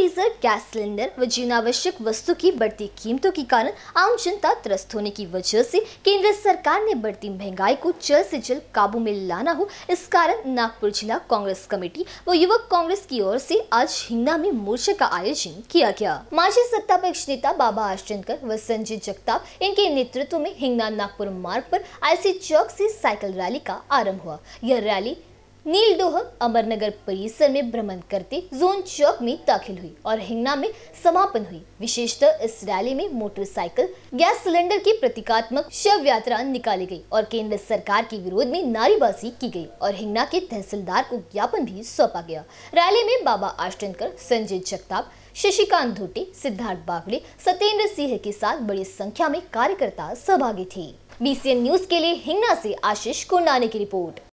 diesel gas cylinder व आवश्यक वस्तु की बढ़ती कीमतों के कारण आम जनता त्रस्त होने की वजह से केंद्र सरकार ने बढ़ती महंगाई को जल्द से जल्द काबू में लाना हो इस कारण नागपुर जिला कांग्रेस कमेटी व युवक कांग्रेस की ओर से आज हिंगना में मोर्चा का आयोजन किया गया माजी सत्ता पक्ष नेता बाबा आशनकर व संजय जगताप इनके नेतृत्व में हिंगना नागपुर मार्ग आरोप आईसी चौक ऐसी साइकिल रैली का आरम्भ हुआ यह रैली नील अमर अमरनगर परिसर में भ्रमण करते जोन चौक में दाखिल हुई और हिंगना में समापन हुई विशेषतः इस रैली में मोटरसाइकिल गैस सिलेंडर की प्रतीकात्मक शव यात्रा निकाली गई और केंद्र सरकार के विरोध में नारेबाजी की गई और हिंगना के तहसीलदार को ज्ञापन भी सौंपा गया रैली में बाबा आष्टनकर संजय जगताप शशिकांत धोटे सिद्धार्थ बागड़े सत्येंद्र सिंह के साथ बड़ी संख्या में कार्यकर्ता सहभागी थे बीसीएन न्यूज के लिए हिंगना से आशीष कुंडाने की रिपोर्ट